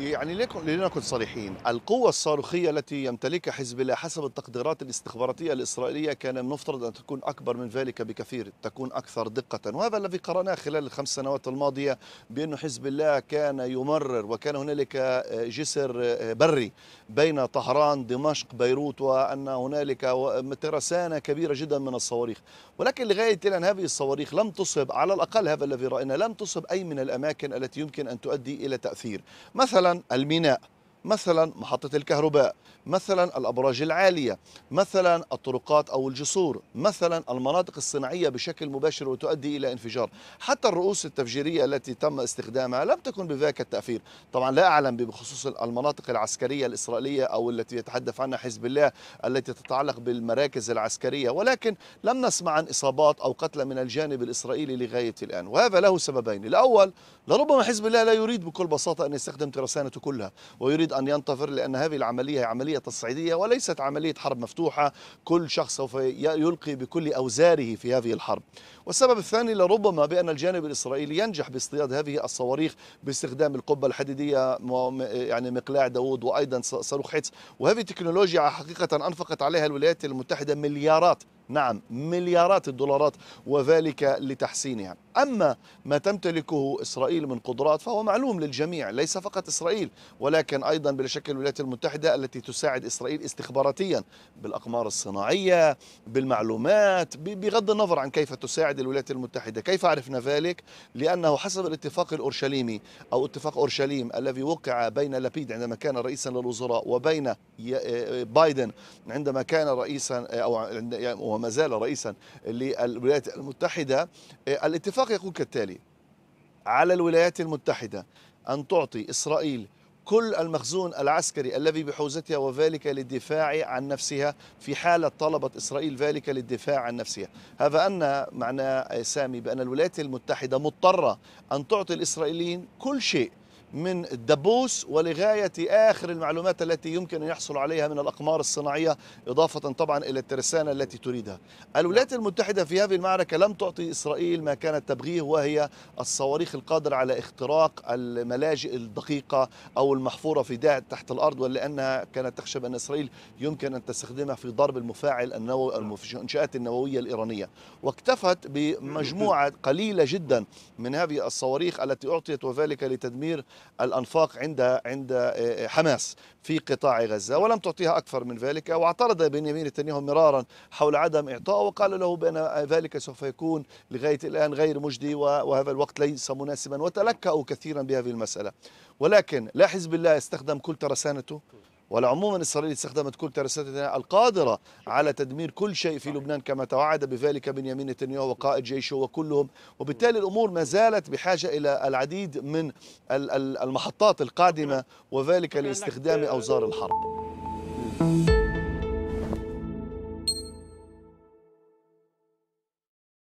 يعني لنا لنكن صريحين القوة الصاروخية التي يمتلكها حزب الله حسب التقديرات الاستخباراتية الإسرائيلية كان المفترض أن تكون أكبر من ذلك بكثير تكون أكثر دقة وهذا الذي قرأناه خلال الخمس سنوات الماضية بأن حزب الله كان يمرر وكان هنالك آه، جسر آه، بري بين طهران دمشق بيروت وأن هنالك ترسانة كبيرة جدا من الصواريخ ولكن لغاية الآن هذه الصواريخ لم تصب على الأقل هذا الذي رأينا لم تصب أي من الأماكن التي يمكن أن تؤدي إلى تأثير مثلا الميناء مثلا محطة الكهرباء مثلا الأبراج العالية مثلا الطرقات أو الجسور مثلا المناطق الصناعية بشكل مباشر وتؤدي إلى انفجار حتى الرؤوس التفجيرية التي تم استخدامها لم تكن بذاك التأثير طبعا لا أعلم بخصوص المناطق العسكرية الإسرائيلية أو التي يتحدث عنها حزب الله التي تتعلق بالمراكز العسكرية ولكن لم نسمع عن إصابات أو قتلى من الجانب الإسرائيلي لغاية الآن وهذا له سببين الأول لربما حزب الله لا يريد بكل بساطة أن يستخدم ترسانته كلها ويريد يريد أن ينتظر لأن هذه العملية هي عملية تصعيدية وليست عملية حرب مفتوحة كل شخص سوف يلقي بكل أوزاره في هذه الحرب والسبب الثاني لربما بأن الجانب الإسرائيلي ينجح باصطياد هذه الصواريخ باستخدام القبة الحديدية يعني مقلاع داوود وأيضا صاروخ حيتس وهذه التكنولوجيا حقيقة أنفقت عليها الولايات المتحدة مليارات نعم مليارات الدولارات وذلك لتحسينها أما ما تمتلكه إسرائيل من قدرات فهو معلوم للجميع ليس فقط إسرائيل ولكن أيضا بلا شك الولايات المتحدة التي تساعد إسرائيل استخباراتيا بالأقمار الصناعية بالمعلومات بغض النظر عن كيف تساعد الولايات المتحدة كيف عرفنا ذلك؟ لأنه حسب الاتفاق الأورشليمي أو اتفاق أورشليم الذي وقع بين لبيد عندما كان رئيسا للوزراء وبين آه، آه، بايدن عندما كان رئيسا آه، أو وما زال رئيسا للولايات المتحدة آه، الاتفاق يقول كالتالي على الولايات المتحدة أن تعطي إسرائيل كل المخزون العسكري الذي بحوزتها وذلك للدفاع عن نفسها في حالة طلبت إسرائيل ذلك للدفاع عن نفسها هذا أن معنى آه، سامي بأن الولايات المتحدة مضطرة أن تعطي الإسرائيليين كل شيء من الدبوس ولغاية آخر المعلومات التي يمكن أن يحصل عليها من الأقمار الصناعية إضافة طبعا إلى الترسانة التي تريدها الولايات المتحدة في هذه المعركة لم تعطي إسرائيل ما كانت تبغيه وهي الصواريخ القادرة على اختراق الملاجئ الدقيقة أو المحفورة في داع تحت الأرض ولأنها كانت تخشى بأن إسرائيل يمكن أن تستخدمها في ضرب المفاعل النووي المنشآت النووية الإيرانية واكتفت بمجموعة قليلة جدا من هذه الصواريخ التي أعطيت وذلك لتدمير الأنفاق عند عند آه، آه، حماس في قطاع غزة ولم تعطيها أكثر من ذلك واعترض بنيامين نتنياهو مرارا حول عدم إعطائه وقال له بأن ذلك سوف يكون لغاية الآن غير مجدي وهذا الوقت ليس مناسبا وتلكأوا كثيرا بهذه المسألة ولكن لا حزب الله استخدم كل ترسانته ولعموما إسرائيل استخدمت كل ترساتها القادرة على تدمير كل شيء في لبنان كما توعد بذلك بنيامين نتنياهو وقائد جيشه وكلهم وبالتالي الأمور ما زالت بحاجة إلى العديد من المحطات القادمة وذلك لاستخدام أوزار الحرب